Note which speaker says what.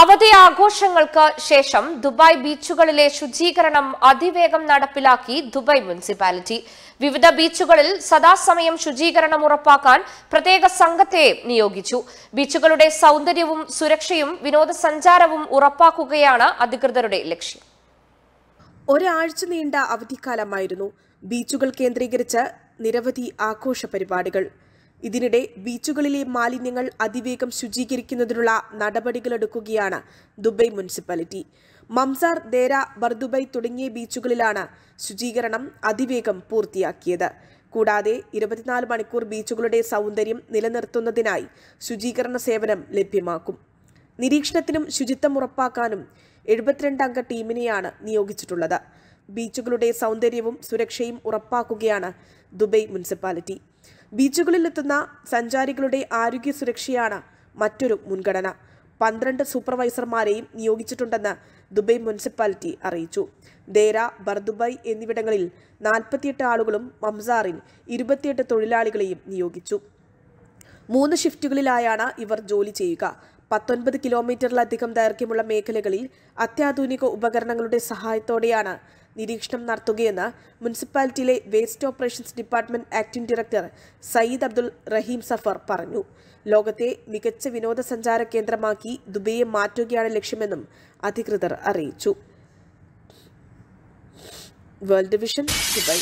Speaker 1: അവധി ആഘോഷങ്ങൾക്ക് ശേഷം ദുബായ് ബീച്ചുകളിലെ ശുചീകരണം അതിവേഗം നടപ്പിലാക്കി ദുബായ് മുനിസിപ്പാലിറ്റി വിവിധ ബീച്ചുകളിൽ സദാസമയം ശുചീകരണം ഉറപ്പാക്കാൻ പ്രത്യേക സംഘത്തെ നിയോഗിച്ചു ബീച്ചുകളുടെ സൗന്ദര്യവും സുരക്ഷയും വിനോദസഞ്ചാരവും ഉറപ്പാക്കുകയാണ് അധികൃതരുടെ ലക്ഷ്യം
Speaker 2: ഒരാഴ്ച നീണ്ട അവധിക്കാലമായിരുന്നു ബീച്ചുകൾ കേന്ദ്രീകരിച്ച് നിരവധി ആഘോഷ പരിപാടികൾ ഇതിനിടെ ബീച്ചുകളിലെ മാലിന്യങ്ങൾ അതിവേഗം ശുചീകരിക്കുന്നതിനുള്ള നടപടികളെടുക്കുകയാണ് Dubai municipality Mamzar Deira Bur Dubai തുടങ്ങിയ ബീച്ചുകളിലാണ് ശുചീകരണം അതിവേഗം പൂർത്തിയാക്കിയത് കൂടാതെ ഇരുപത്തിനാല് മണിക്കൂർ ബീച്ചുകളുടെ സൗന്ദര്യം നിലനിർത്തുന്നതിനായി ശുചീകരണ സേവനം ലഭ്യമാക്കും നിരീക്ഷണത്തിനും ശുചിത്വം ഉറപ്പാക്കാനും എഴുപത്തിരണ്ടംഗ അംഗ ടീമിനെയാണ് നിയോഗിച്ചിട്ടുള്ളത് ബീച്ചുകളുടെ സൗന്ദര്യവും സുരക്ഷയും ഉറപ്പാക്കുകയാണ് ദുബൈ മുനിസിപ്പാലിറ്റി ബീച്ചുകളിലെത്തുന്ന സഞ്ചാരികളുടെ ആരോഗ്യ സുരക്ഷയാണ് മറ്റൊരു മുൻഗണന പന്ത്രണ്ട് സൂപ്പർവൈസർമാരെയും നിയോഗിച്ചിട്ടുണ്ടെന്ന് ദുബൈ മുനിസിപ്പാലിറ്റി അറിയിച്ചു ദേര ബർദുബൈ എന്നിവിടങ്ങളിൽ നാൽപ്പത്തിയെട്ട് ആളുകളും മംസാറിൽ ഇരുപത്തിയെട്ട് തൊഴിലാളികളെയും നിയോഗിച്ചു മൂന്ന് ഷിഫ്റ്റുകളിലായാണ് ഇവർ ജോലി ചെയ്യുക പത്തൊൻപത് കിലോമീറ്ററിലധികം ദൈർഘ്യമുള്ള മേഖലകളിൽ അത്യാധുനിക ഉപകരണങ്ങളുടെ സഹായത്തോടെയാണ് നിരീക്ഷണം നടത്തുകയെന്ന് മുനിസിപ്പാലിറ്റിയിലെ waste operations department acting director Sayyid Abdul Rahim Safar പറഞ്ഞു ലോകത്തെ മികച്ച വിനോദസഞ്ചാര കേന്ദ്രമാക്കി ദുബൈയെ മാറ്റുകയാണ് ലക്ഷ്യമെന്നും അധികൃതർ അറിയിച്ചു വേൾഡ് വിഷൻ ദുബൈ